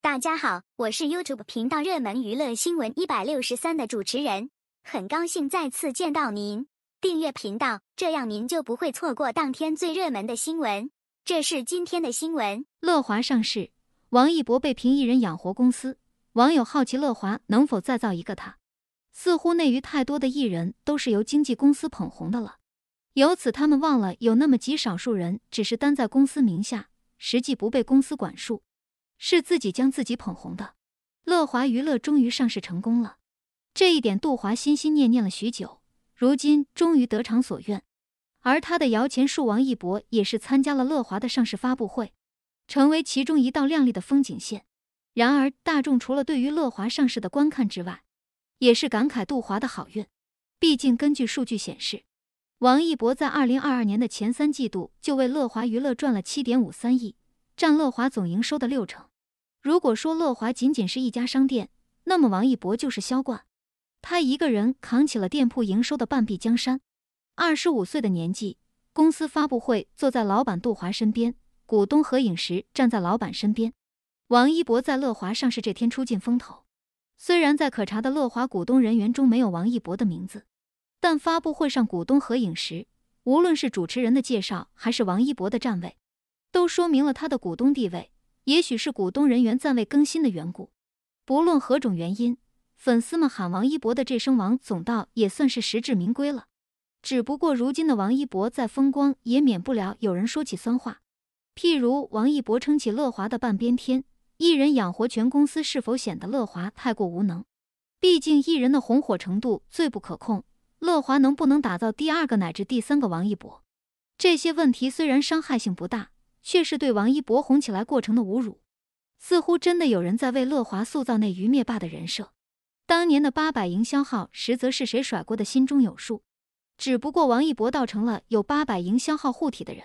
大家好，我是 YouTube 频道热门娱乐新闻一百六十三的主持人，很高兴再次见到您。订阅频道，这样您就不会错过当天最热门的新闻。这是今天的新闻：乐华上市，王一博被评艺人养活公司，网友好奇乐华能否再造一个他。似乎内娱太多的艺人都是由经纪公司捧红的了，由此他们忘了有那么极少数人只是单在公司名下，实际不被公司管束。是自己将自己捧红的，乐华娱乐终于上市成功了，这一点杜华心心念念了许久，如今终于得偿所愿。而他的摇钱树王一博也是参加了乐华的上市发布会，成为其中一道亮丽的风景线。然而，大众除了对于乐华上市的观看之外，也是感慨杜华的好运。毕竟，根据数据显示，王一博在二零二二年的前三季度就为乐华娱乐赚了七点五三亿，占乐华总营收的六成。如果说乐华仅仅是一家商店，那么王一博就是销冠，他一个人扛起了店铺营收的半壁江山。二十五岁的年纪，公司发布会坐在老板杜华身边，股东合影时站在老板身边，王一博在乐华上市这天出尽风头。虽然在可查的乐华股东人员中没有王一博的名字，但发布会上股东合影时，无论是主持人的介绍还是王一博的站位，都说明了他的股东地位。也许是股东人员暂未更新的缘故，不论何种原因，粉丝们喊王一博的这声“王总”倒也算是实至名归了。只不过如今的王一博再风光，也免不了有人说起酸话。譬如王一博撑起乐华的半边天，一人养活全公司，是否显得乐华太过无能？毕竟艺人的红火程度最不可控，乐华能不能打造第二个乃至第三个王一博？这些问题虽然伤害性不大。却是对王一博红起来过程的侮辱，似乎真的有人在为乐华塑造那鱼灭霸的人设。当年的八百营销号，实则是谁甩锅的心中有数。只不过王一博倒成了有八百营销号护体的人，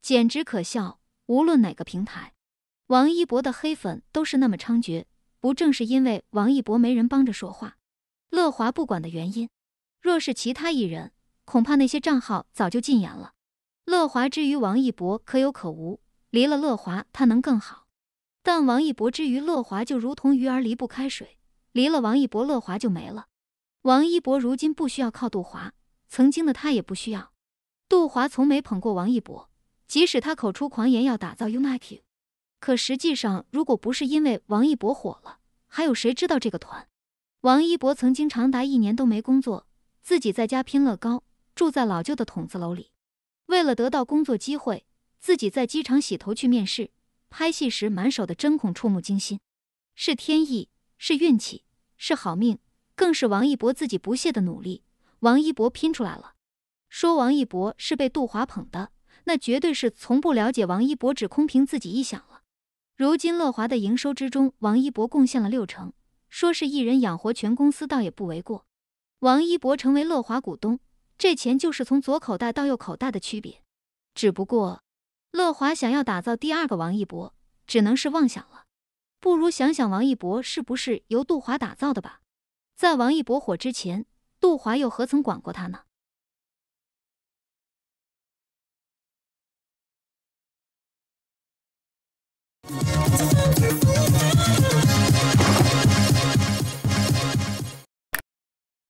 简直可笑。无论哪个平台，王一博的黑粉都是那么猖獗，不正是因为王一博没人帮着说话，乐华不管的原因？若是其他艺人，恐怕那些账号早就禁言了。乐华之于王一博可有可无，离了乐华他能更好；但王一博之于乐华就如同鱼儿离不开水，离了王一博乐华就没了。王一博如今不需要靠杜华，曾经的他也不需要。杜华从没捧过王一博，即使他口出狂言要打造 UNIQ，可实际上，如果不是因为王一博火了，还有谁知道这个团？王一博曾经长达一年都没工作，自己在家拼乐高，住在老旧的筒子楼里。为了得到工作机会，自己在机场洗头去面试，拍戏时满手的针孔触目惊心，是天意，是运气，是好命，更是王一博自己不懈的努力。王一博拼出来了。说王一博是被杜华捧的，那绝对是从不了解王一博，只空凭自己臆想了。如今乐华的营收之中，王一博贡献了六成，说是一人养活全公司，倒也不为过。王一博成为乐华股东。这钱就是从左口袋到右口袋的区别，只不过，乐华想要打造第二个王一博，只能是妄想了。不如想想王一博是不是由杜华打造的吧？在王一博火之前，杜华又何曾管过他呢？